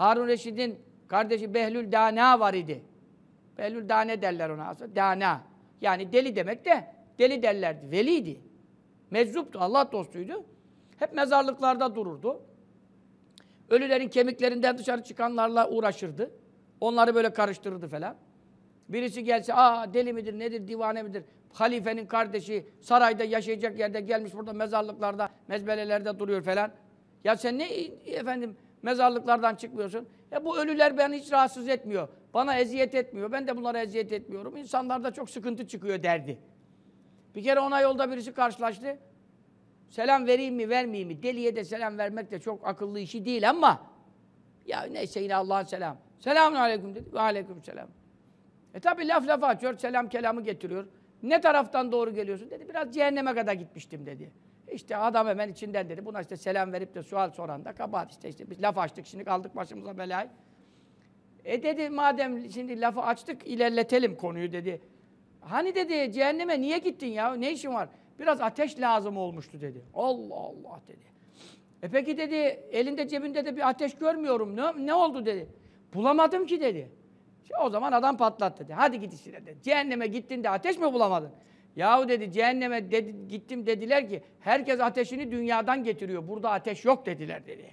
Harun Reşid'in kardeşi Behlül Dana var idi. Behlül Dane derler ona aslında. Dana. Yani deli demek de deli derlerdi. Veliydi. Meczuptu. Allah dostuydu. Hep mezarlıklarda dururdu. Ölülerin kemiklerinden dışarı çıkanlarla uğraşırdı. Onları böyle karıştırırdı falan. Birisi gelse, aa deli midir, nedir, divane midir? Halifenin kardeşi sarayda yaşayacak yerde gelmiş burada mezarlıklarda, mezbelelerde duruyor falan. Ya sen ne efendim Mezarlıklardan çıkmıyorsun. E bu ölüler beni hiç rahatsız etmiyor. Bana eziyet etmiyor. Ben de bunlara eziyet etmiyorum. İnsanlarda çok sıkıntı çıkıyor derdi. Bir kere ona yolda birisi karşılaştı. Selam vereyim mi vermeyeyim mi? Deliye de selam vermek de çok akıllı işi değil ama ya neyse yine Allah'ın selam. Selamun aleyküm dedi. Ve aleyküm selam. E tabi laf lafa açıyor. Selam kelamı getiriyor. Ne taraftan doğru geliyorsun dedi. Biraz cehenneme kadar gitmiştim dedi. İşte adam hemen içinden dedi. Buna işte selam verip de sual soran da kabahat işte. işte biz laf açtık şimdi kaldık başımıza belayı. E dedi madem şimdi lafı açtık ilerletelim konuyu dedi. Hani dedi cehenneme niye gittin ya? Ne işin var? Biraz ateş lazım olmuştu dedi. Allah Allah dedi. E peki dedi elinde cebinde de bir ateş görmüyorum. Ne, ne oldu dedi. Bulamadım ki dedi. İşte o zaman adam patlat dedi. Hadi git işine dedi. Cehenneme gittin de ateş mi bulamadın? Yahu dedi cehenneme dedi, gittim dediler ki herkes ateşini dünyadan getiriyor. Burada ateş yok dediler dedi.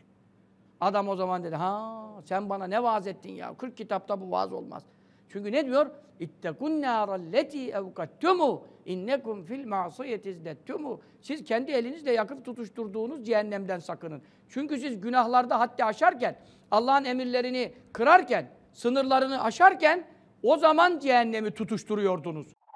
Adam o zaman dedi ha sen bana ne vaaz ettin ya 40 kitapta bu vaaz olmaz. Çünkü ne diyor? İttekun nâralleti evkattumu innekum fil ma'siyeti izdettumu. Siz kendi elinizle yakıp tutuşturduğunuz cehennemden sakının. Çünkü siz günahlarda haddi aşarken, Allah'ın emirlerini kırarken, sınırlarını aşarken o zaman cehennemi tutuşturuyordunuz.